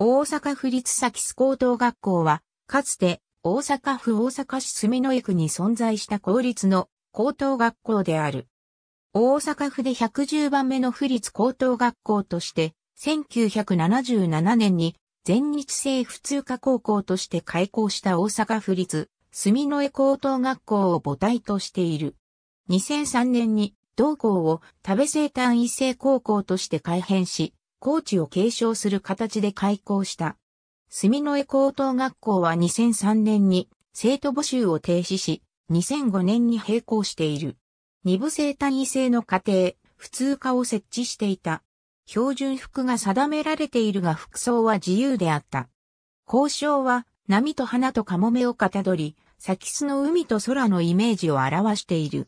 大阪府立キ須高等学校は、かつて大阪府大阪市住之江区に存在した公立の高等学校である。大阪府で110番目の府立高等学校として、1977年に全日制普通科高校として開校した大阪府立住之江高等学校を母体としている。2003年に同校を多部生誕異性高校として改編し、高知を継承する形で開校した。住之江高等学校は2003年に生徒募集を停止し、2005年に閉校している。二部制単位制の家庭、普通科を設置していた。標準服が定められているが服装は自由であった。交渉は波と花とカモメをかたどり、サキスの海と空のイメージを表している。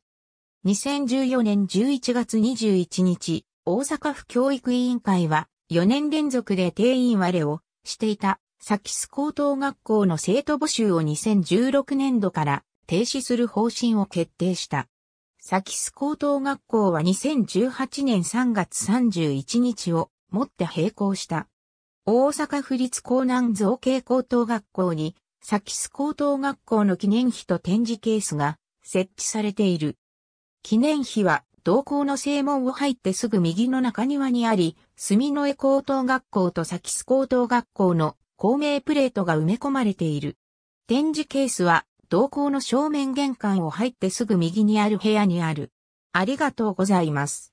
2014年11月21日、大阪府教育委員会は4年連続で定員割れをしていたサキス高等学校の生徒募集を2016年度から停止する方針を決定した。サキス高等学校は2018年3月31日をもって閉校した。大阪府立江南造形高等学校にサキス高等学校の記念碑と展示ケースが設置されている。記念碑は同校の正門を入ってすぐ右の中庭にあり、住之江高等学校と佐木須高等学校の校名プレートが埋め込まれている。展示ケースは、同校の正面玄関を入ってすぐ右にある部屋にある。ありがとうございます。